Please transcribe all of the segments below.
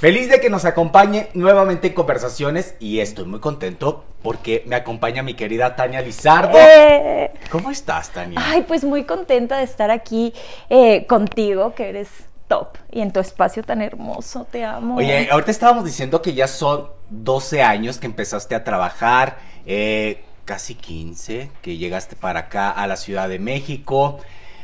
Feliz de que nos acompañe nuevamente en conversaciones y estoy muy contento porque me acompaña mi querida Tania Lizardo. ¡Eh! ¿Cómo estás, Tania? Ay, pues muy contenta de estar aquí eh, contigo, que eres top y en tu espacio tan hermoso, te amo. Oye, ahorita estábamos diciendo que ya son 12 años que empezaste a trabajar, eh, casi 15, que llegaste para acá a la Ciudad de México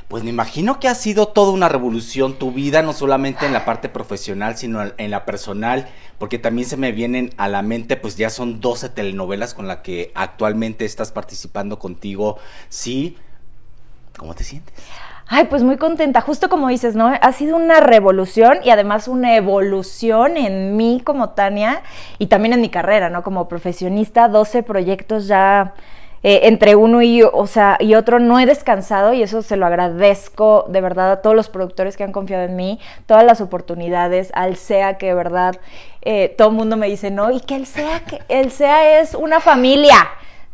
pues me imagino que ha sido toda una revolución tu vida, no solamente en la parte profesional, sino en la personal, porque también se me vienen a la mente, pues ya son 12 telenovelas con las que actualmente estás participando contigo. Sí, ¿cómo te sientes? Ay, pues muy contenta, justo como dices, ¿no? Ha sido una revolución y además una evolución en mí como Tania y también en mi carrera, ¿no? Como profesionista, 12 proyectos ya eh, entre uno y, o y otro no he descansado y eso se lo agradezco de verdad a todos los productores que han confiado en mí, todas las oportunidades, al SEA que de verdad eh, todo el mundo me dice, no, y que el SEA, que el SEA es una familia,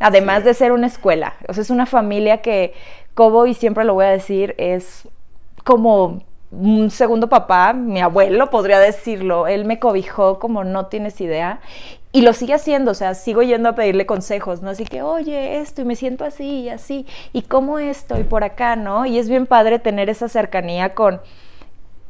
además de ser una escuela, o sea, es una familia que como y siempre lo voy a decir, es como un segundo papá, mi abuelo podría decirlo, él me cobijó como no tienes idea y lo sigue haciendo, o sea, sigo yendo a pedirle consejos, ¿no? Así que, oye, esto, y me siento así, y así, y cómo estoy por acá, ¿no? Y es bien padre tener esa cercanía con,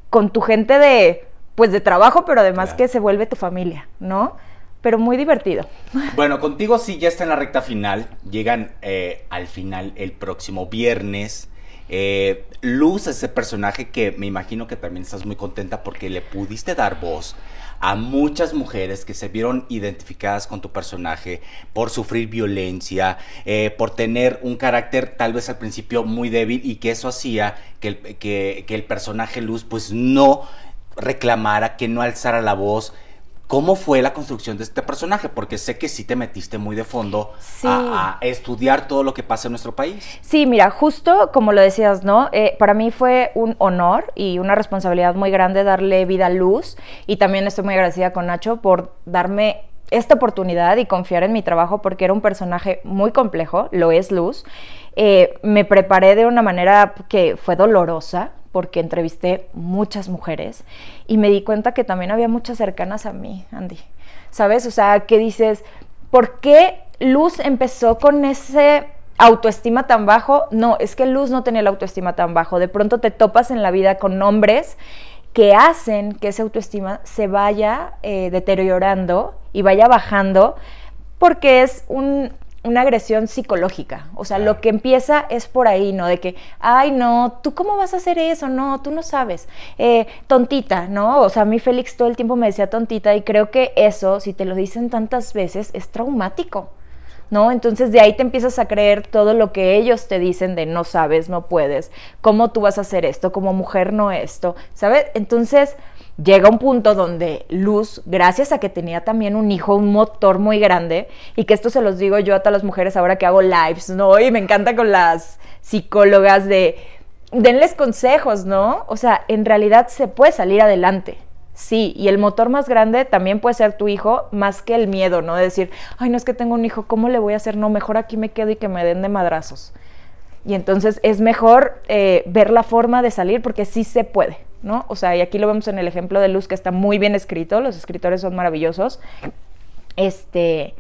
con tu gente de, pues, de trabajo, pero además que se vuelve tu familia, ¿no? Pero muy divertido. Bueno, contigo sí ya está en la recta final, llegan eh, al final el próximo viernes. Eh, Luz, ese personaje que me imagino que también estás muy contenta porque le pudiste dar voz, a muchas mujeres que se vieron identificadas con tu personaje por sufrir violencia, eh, por tener un carácter tal vez al principio muy débil y que eso hacía que el, que el personaje Luz pues no reclamara, que no alzara la voz, ¿Cómo fue la construcción de este personaje? Porque sé que sí te metiste muy de fondo a, estudiar todo lo que pasa en nuestro país. Sí, mira, justo como lo decías, ¿no? Eh, para mí fue un honor y una responsabilidad muy grande darle vida a Luz y también estoy muy agradecida con Nacho por darme esta oportunidad y confiar en mi trabajo porque era un personaje muy complejo, lo es Luz. Eh, me preparé de una manera que fue dolorosa, porque entrevisté muchas mujeres y me di cuenta que también había muchas cercanas a mí, Andy. ¿Sabes? O sea, que dices, ¿por qué Luz empezó con ese autoestima tan bajo? No, es que Luz no tenía el autoestima tan bajo. De pronto te topas en la vida con hombres que hacen que ese autoestima se vaya eh, deteriorando y vaya bajando porque es un, una agresión psicológica. O sea, lo que empieza es por ahí, ¿no? De que, ay, no, ¿tú cómo vas a hacer eso? No, tú no sabes. Eh, tontita, ¿no? O sea, a mí Félix todo el tiempo me decía tontita y creo que eso, si te lo dicen tantas veces, es traumático. ¿No? Entonces de ahí te empiezas a creer todo lo que ellos te dicen de no sabes, no puedes, cómo tú vas a hacer esto, como mujer no esto, ¿sabes? Entonces, llega un punto donde Luz, gracias a que tenía también un hijo, un motor muy grande, y que esto se los digo yo a todas las mujeres ahora que hago lives, ¿no? Y me encanta con las psicólogas de, denles consejos, ¿no? O sea, en realidad se puede salir adelante. Sí, y el motor más grande también puede ser tu hijo, más que el miedo, ¿no? De decir, ay, no es que tengo un hijo, ¿cómo le voy a hacer? No, mejor aquí me quedo y que me den de madrazos. Y entonces es mejor eh, ver la forma de salir porque sí se puede, ¿no? O sea, y aquí lo vemos en el ejemplo de Luz que está muy bien escrito, los escritores son maravillosos. Este,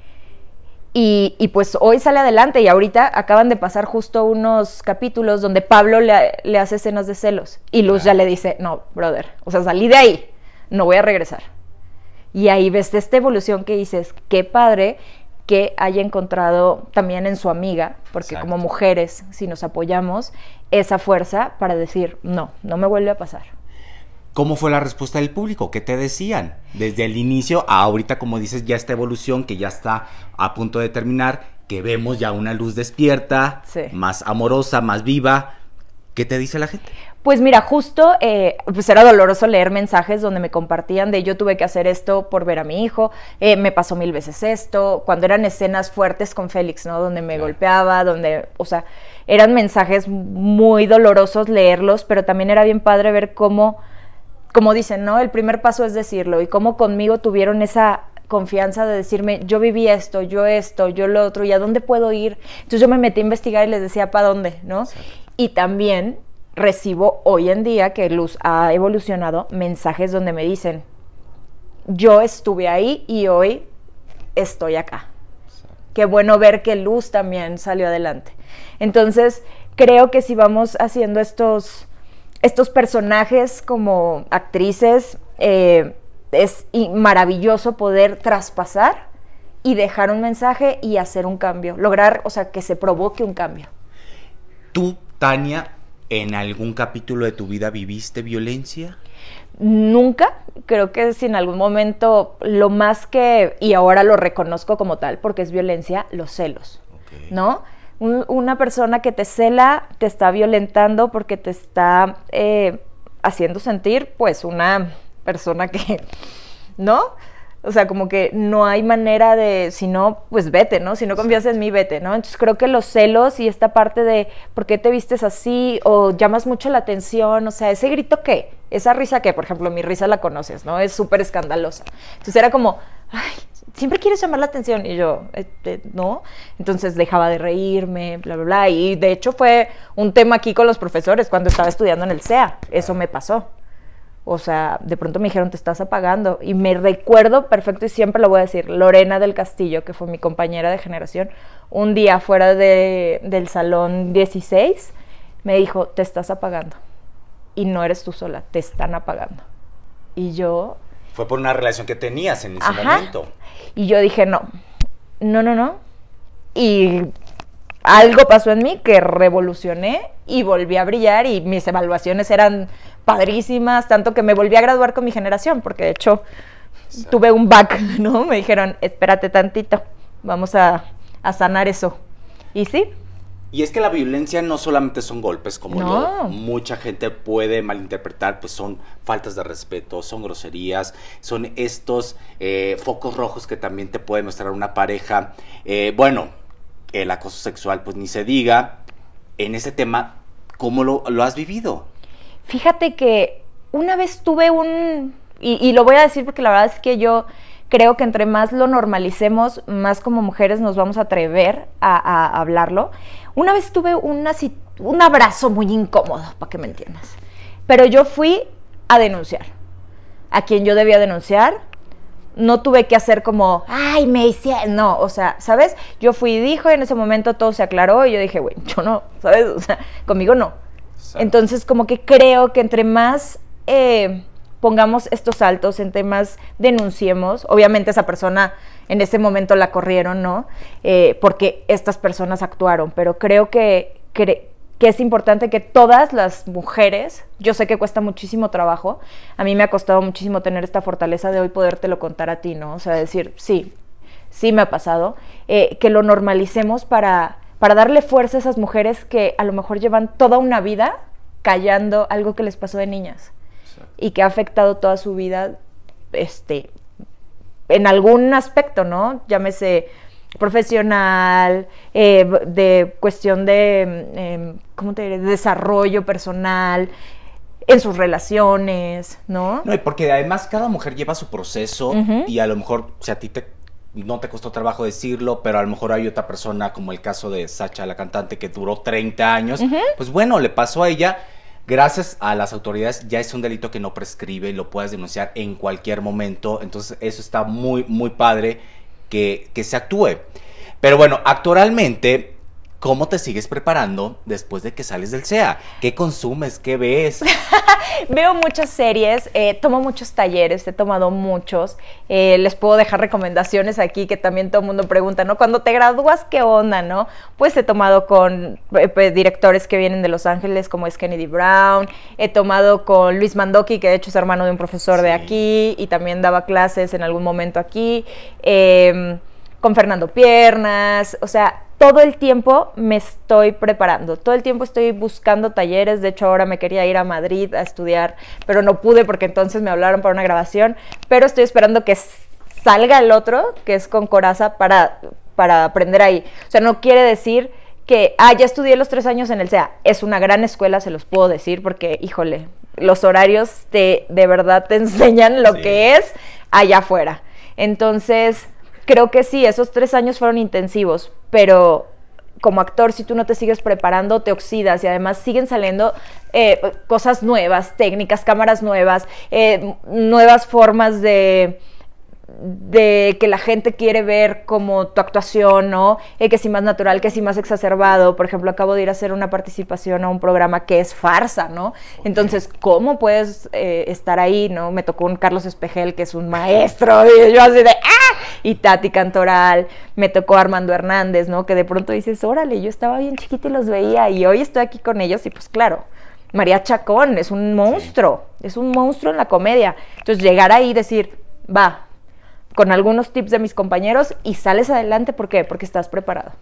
y, pues hoy sale adelante y ahorita acaban de pasar justo unos capítulos donde Pablo le, hace escenas de celos y Luz ya le dice, no, brother, o sea, salí de ahí, no voy a regresar. Y ahí ves esta evolución que dices, qué padre, que haya encontrado también en su amiga, porque como mujeres, si nos apoyamos, esa fuerza para decir, no, no me vuelve a pasar. ¿Cómo fue la respuesta del público? ¿Qué te decían? Desde el inicio a ahorita, como dices, ya esta evolución que ya está a punto de terminar, que vemos ya una luz despierta, más amorosa, más viva. ¿Qué te dice la gente? Pues mira, justo eh, pues era doloroso leer mensajes donde me compartían de yo tuve que hacer esto por ver a mi hijo, eh, me pasó mil veces esto, cuando eran escenas fuertes con Félix, ¿no? Donde me golpeaba, donde, o sea, eran mensajes muy dolorosos leerlos, pero también era bien padre ver cómo, como dicen, ¿no? El primer paso es decirlo y cómo conmigo tuvieron esa confianza de decirme, yo viví esto, yo esto, yo lo otro, ¿y a dónde puedo ir? Entonces yo me metí a investigar y les decía, ¿para dónde? ¿No? Y también recibo hoy en día, que Luz ha evolucionado, mensajes donde me dicen, yo estuve ahí y hoy estoy acá. Qué bueno ver que Luz también salió adelante. Entonces, creo que si vamos haciendo estos, estos personajes como actrices, eh, es maravilloso poder traspasar y dejar un mensaje y hacer un cambio, lograr, o sea, que se provoque un cambio. Tú, Tania, ¿En algún capítulo de tu vida viviste violencia? Nunca, creo que si en algún momento lo más que, y ahora lo reconozco como tal, porque es violencia, los celos, ¿no? una persona que te cela, te está violentando porque te está eh, haciendo sentir, pues, una persona que, ¿no? O sea, como que no hay manera de, si no, pues vete, ¿no? Si no confías en mí, vete, ¿no? Entonces creo que los celos y esta parte de por qué te vistes así o llamas mucho la atención, o sea, ese grito que, esa risa que, por ejemplo, mi risa la conoces, ¿no? Es súper escandalosa. Entonces era como, ay, siempre quieres llamar la atención. Y yo, eh, eh, no. Entonces dejaba de reírme, bla, bla, bla. Y de hecho fue un tema aquí con los profesores cuando estaba estudiando en el SEA. Eso me pasó. O sea, de pronto me dijeron, te estás apagando. Y me recuerdo perfecto y siempre lo voy a decir, Lorena del Castillo, que fue mi compañera de generación, un día fuera del salón 16, me dijo, te estás apagando. Y no eres tú sola, te están apagando. Y yo... Fue por una relación que tenías en ese momento. Y yo dije, no, no, no, no. Y algo pasó en mí que revolucioné y volví a brillar y mis evaluaciones eran padrísimas, tanto que me volví a graduar con mi generación, porque de hecho tuve un back, ¿no? Me dijeron, espérate tantito, vamos a, sanar eso. ¿Y sí? Y es que la violencia no solamente son golpes, como mucha gente puede malinterpretar, pues son faltas de respeto, son groserías, son estos eh, focos rojos que también te puede mostrar una pareja. Eh, bueno, el acoso sexual, pues ni se diga. En ese tema, ¿cómo lo, has vivido? Fíjate que una vez tuve un, y, lo voy a decir porque la verdad es que yo creo que entre más lo normalicemos, más como mujeres nos vamos a atrever a, hablarlo. Una vez tuve un abrazo muy incómodo, para que me entiendas. Pero yo fui a denunciar. A quien yo debía denunciar, no tuve que hacer como, ay, me hice, no, o sea, ¿sabes? Yo fui y dijo, y en ese momento todo se aclaró y yo dije, güey, yo no, ¿sabes? O sea, conmigo no. Entonces, como que creo que entre más eh, pongamos estos saltos, entre más denunciemos, obviamente esa persona en ese momento la corrieron, ¿no? Eh, porque estas personas actuaron, pero creo que, que es importante que todas las mujeres, yo sé que cuesta muchísimo trabajo, a mí me ha costado muchísimo tener esta fortaleza de hoy podértelo contar a ti, ¿no? O sea, decir, sí, sí me ha pasado, eh, que lo normalicemos para, para darle fuerza a esas mujeres que a lo mejor llevan toda una vida callando algo que les pasó de niñas y que ha afectado toda su vida, este, en algún aspecto, ¿no? Llámese profesional, eh, de cuestión de, em, ¿cómo te diré? desarrollo personal, en sus relaciones, ¿no? No, y porque además cada mujer lleva su proceso y a lo mejor, o sea, a ti te, no te costó trabajo decirlo, pero a lo mejor hay otra persona, como el caso de Sacha, la cantante, que duró 30 años, pues bueno, le pasó a ella. Gracias a las autoridades ya es un delito que no prescribe, lo puedes denunciar en cualquier momento, entonces eso está muy, muy padre que, se actúe. Pero bueno, actualmente ¿Cómo te sigues preparando después de que sales del SEA? ¿Qué consumes? ¿Qué ves? Veo muchas series, eh, tomo muchos talleres, he tomado muchos. Eh, les puedo dejar recomendaciones aquí que también todo el mundo pregunta, ¿no? Cuando te gradúas, ¿qué onda, no? Pues he tomado con eh, pues, directores que vienen de Los Ángeles, como es Kennedy Brown. He tomado con Luis Mandoki, que de hecho es hermano de un profesor de aquí y también daba clases en algún momento aquí. Em, con Fernando Piernas, o sea, todo el tiempo me estoy preparando, todo el tiempo estoy buscando talleres, de hecho ahora me quería ir a Madrid a estudiar, pero no pude porque entonces me hablaron para una grabación, pero estoy esperando que salga el otro, que es con Coraza, para, para aprender ahí. O sea, no quiere decir que, ah, ya estudié los tres años en el SEA, es una gran escuela, se los puedo decir, porque, híjole, los horarios te, de verdad te enseñan lo que es allá afuera. Entonces creo que sí, esos tres años fueron intensivos, pero como actor, si tú no te sigues preparando, te oxidas y además siguen saliendo eh, cosas nuevas, técnicas, cámaras nuevas, eh, nuevas formas de de que la gente quiere ver como tu actuación, ¿no? Eh, que si más natural, que si más exacerbado. Por ejemplo, acabo de ir a hacer una participación a un programa que es farsa, ¿no? Entonces, ¿cómo puedes eh, estar ahí, no? Me tocó un Carlos Espejel, que es un maestro, y yo así de ¡ah! Y Tati Cantoral, me tocó Armando Hernández, ¿no? Que de pronto dices, órale, yo estaba bien chiquita y los veía, y hoy estoy aquí con ellos, y pues claro, María Chacón es un monstruo, es un monstruo en la comedia. Entonces, llegar ahí y decir, va, con algunos tips de mis compañeros y sales adelante. ¿Por qué? Porque estás preparado.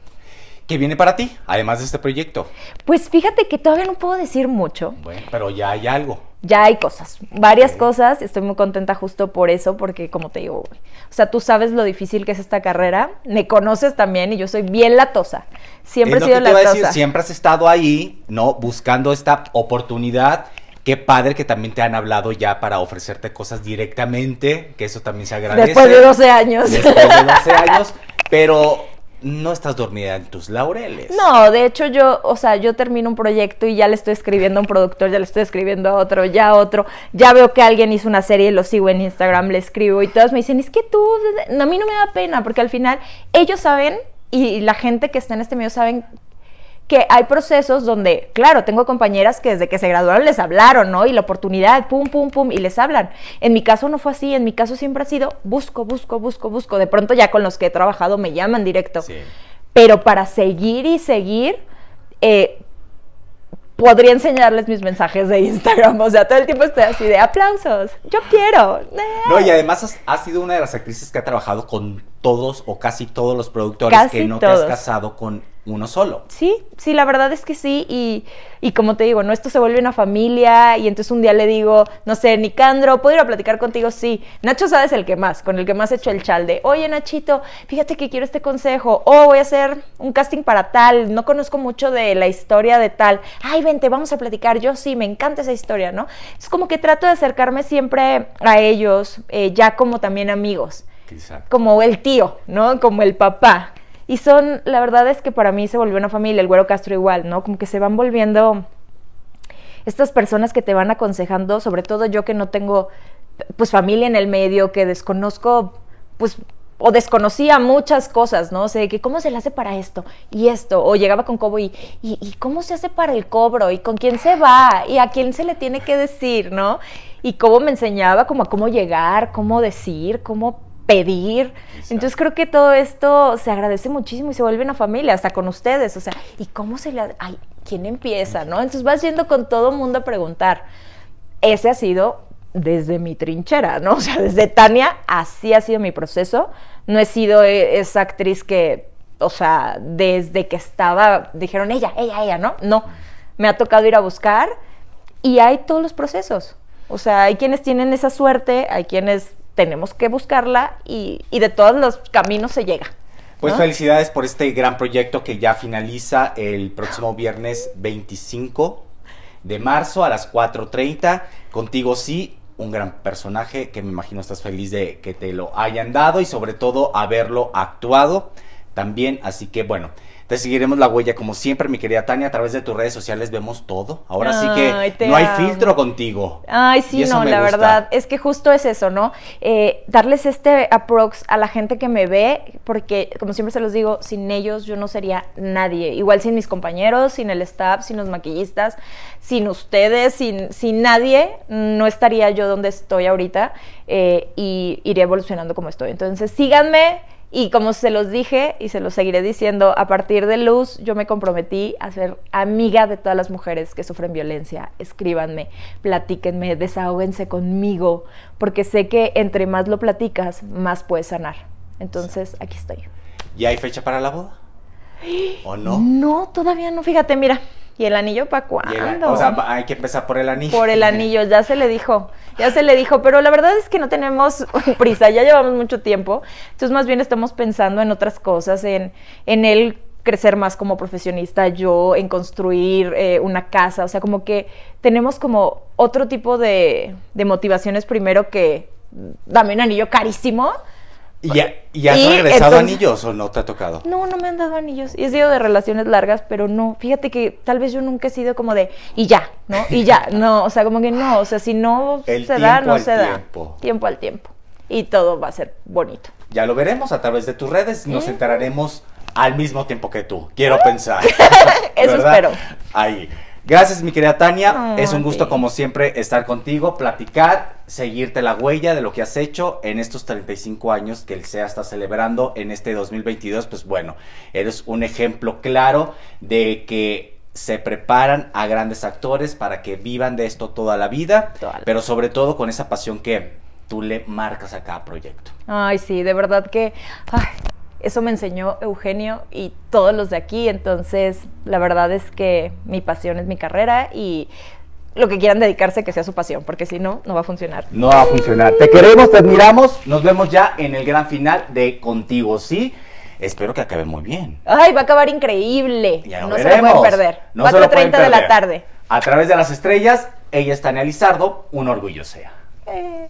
¿Qué viene para ti, además de este proyecto? Pues fíjate que todavía no puedo decir mucho. Bueno, pero ya hay algo. Ya hay cosas, varias cosas. Estoy muy contenta justo por eso, porque como te digo, o sea, tú sabes lo difícil que es esta carrera, me conoces también y yo soy bien latosa. Siempre he sido siempre has estado ahí, ¿no? Buscando esta oportunidad Qué padre que también te han hablado ya para ofrecerte cosas directamente, que eso también se agradece. Después de 12 años. Después de 12 años, pero no estás dormida en tus laureles. No, de hecho yo, o sea, yo termino un proyecto y ya le estoy escribiendo a un productor, ya le estoy escribiendo a otro, ya a otro, ya veo que alguien hizo una serie, y lo sigo en Instagram, le escribo y todos me dicen, es que tú, a mí no me da pena, porque al final ellos saben y la gente que está en este medio saben que hay procesos donde, claro, tengo compañeras que desde que se graduaron les hablaron, ¿no? Y la oportunidad, pum, pum, pum, y les hablan. En mi caso no fue así, en mi caso siempre ha sido busco, busco, busco, busco. De pronto ya con los que he trabajado me llaman directo. Sí. Pero para seguir y seguir, eh, podría enseñarles mis mensajes de Instagram. O sea, todo el tiempo estoy así de aplausos. Yo quiero. No, y eh. además ha sido una de las actrices que ha trabajado con todos o casi todos los productores que no te has casado con uno solo. Sí, sí, la verdad es que sí. Y, y, como te digo, no, esto se vuelve una familia. Y entonces un día le digo, no sé, Nicandro, ¿puedo ir a platicar contigo? Sí. Nacho sabes el que más, con el que más he hecho el chalde. Oye, Nachito, fíjate que quiero este consejo. O oh, voy a hacer un casting para tal. No conozco mucho de la historia de tal. Ay, vente, vamos a platicar. Yo sí, me encanta esa historia, ¿no? Es como que trato de acercarme siempre a ellos, eh, ya como también amigos como el tío, ¿no? Como el papá. Y son, la verdad es que para mí se volvió una familia, el Güero Castro igual, ¿no? Como que se van volviendo estas personas que te van aconsejando, sobre todo yo que no tengo pues familia en el medio, que desconozco pues o desconocía muchas cosas, ¿no? Sé sea, que cómo se le hace para esto y esto, o llegaba con Cobo y, y, cómo se hace para el cobro y con quién se va y a quién se le tiene que decir, ¿no? Y cómo me enseñaba como a cómo llegar, cómo decir, cómo pedir. Entonces creo que todo esto se agradece muchísimo y se vuelve una familia, hasta con ustedes. O sea, ¿y cómo se le... Ay, ¿quién empieza? ¿No? Entonces vas yendo con todo mundo a preguntar. Ese ha sido desde mi trinchera, ¿no? O sea, desde Tania, así ha sido mi proceso. No he sido e, esa actriz que, o sea, desde que estaba, dijeron ella, ella, ella, ¿no? No, me ha tocado ir a buscar y hay todos los procesos. O sea, hay quienes tienen esa suerte, hay quienes tenemos que buscarla y, de todos los caminos se llega. Pues felicidades por este gran proyecto que ya finaliza el próximo viernes 25 de marzo a las 4.30. Contigo sí, un gran personaje que me imagino estás feliz de que te lo hayan dado y sobre todo haberlo actuado también. Así que bueno, te seguiremos la huella como siempre, mi querida Tania. A través de tus redes sociales vemos todo. Ahora sí que no hay filtro contigo. Ay, sí, no, la verdad. Es que justo es eso, ¿no? Eh, darles este aprox a la gente que me ve, porque como siempre se los digo, sin ellos yo no sería nadie. Igual sin mis compañeros, sin el staff, sin los maquillistas, sin ustedes, sin, sin nadie, no estaría yo donde estoy ahorita eh, y iré evolucionando como estoy. Entonces, síganme y como se los dije y se los seguiré diciendo, a partir de Luz yo me comprometí a ser amiga de todas las mujeres que sufren violencia. Escríbanme, platíquenme, desahóguense conmigo, porque sé que entre más lo platicas, más puedes sanar. Entonces, aquí estoy. ¿Y hay fecha para la boda? ¿O no? No, todavía no. Fíjate, mira, ¿Y el anillo para cuándo? o sea, hay que empezar por el anillo. Por el anillo, ya se le dijo, ya se le dijo, pero la verdad es que no tenemos prisa, ya llevamos mucho tiempo, entonces más bien estamos pensando en otras cosas, en, en el crecer más como profesionista yo, en construir eh, una casa, o sea, como que tenemos como otro tipo de, de motivaciones primero que dame un anillo carísimo ¿Y, ya, has regresado anillos o no te ha tocado? No, no me han dado anillos. He sido de relaciones largas, pero no. Fíjate que tal vez yo nunca he sido como de y ya, ¿no? Y ya, no. O sea, como que no. O sea, si no se da, no se da. Tiempo al tiempo. Y todo va a ser bonito. Ya lo veremos a través de tus redes. Nos enteraremos al mismo tiempo que tú. Quiero ah. pensar. Eso espero. Ahí. Gracias, mi querida Tania. Ah, es un gusto, como siempre, estar contigo, platicar seguirte la huella de lo que has hecho en estos 35 años que el SEA está celebrando en este 2022, pues bueno, eres un ejemplo claro de que se preparan a grandes actores para que vivan de esto toda la vida, pero sobre todo con esa pasión que tú le marcas a cada proyecto. Ay, sí, de verdad que eso me enseñó Eugenio y todos los de aquí, entonces la verdad es que mi pasión es mi carrera y lo que quieran dedicarse, que sea su pasión, porque si no, no va a funcionar. No va a funcionar. Te queremos, te admiramos. Nos vemos ya en el gran final de Contigo, ¿sí? Espero que acabe muy bien. Ay, va a acabar increíble. no se lo pueden perder. No 4.30 de la tarde. A través de las estrellas, ella está en Elizardo, un orgullo sea. Eh.